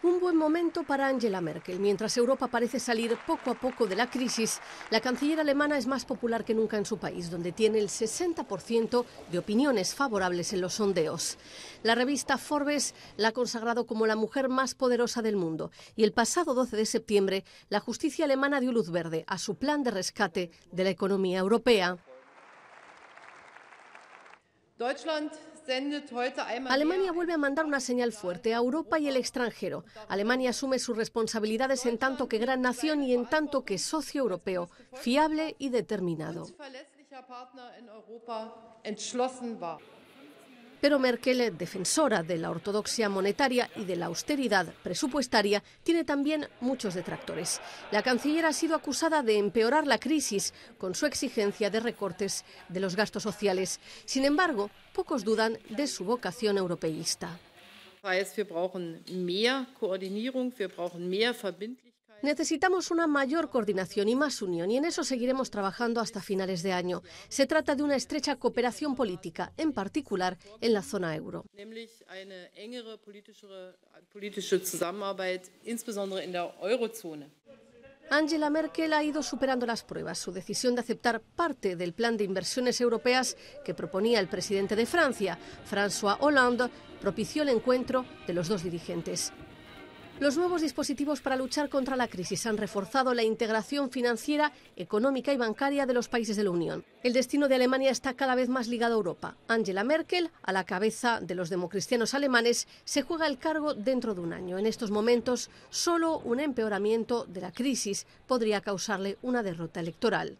Un buen momento para Angela Merkel. Mientras Europa parece salir poco a poco de la crisis, la canciller alemana es más popular que nunca en su país, donde tiene el 60% de opiniones favorables en los sondeos. La revista Forbes la ha consagrado como la mujer más poderosa del mundo y el pasado 12 de septiembre la justicia alemana dio luz verde a su plan de rescate de la economía europea. Alemania vuelve a mandar una señal fuerte a Europa y el extranjero. Alemania asume sus responsabilidades en tanto que gran nación y en tanto que socio europeo, fiable y determinado. Pero Merkel, defensora de la ortodoxia monetaria y de la austeridad presupuestaria, tiene también muchos detractores. La canciller ha sido acusada de empeorar la crisis con su exigencia de recortes de los gastos sociales. Sin embargo, pocos dudan de su vocación europeísta. Necesitamos una mayor coordinación y más unión y en eso seguiremos trabajando hasta finales de año. Se trata de una estrecha cooperación política, en particular en la zona euro. Angela Merkel ha ido superando las pruebas. Su decisión de aceptar parte del plan de inversiones europeas que proponía el presidente de Francia, François Hollande, propició el encuentro de los dos dirigentes. Los nuevos dispositivos para luchar contra la crisis han reforzado la integración financiera, económica y bancaria de los países de la Unión. El destino de Alemania está cada vez más ligado a Europa. Angela Merkel, a la cabeza de los democristianos alemanes, se juega el cargo dentro de un año. En estos momentos, solo un empeoramiento de la crisis podría causarle una derrota electoral.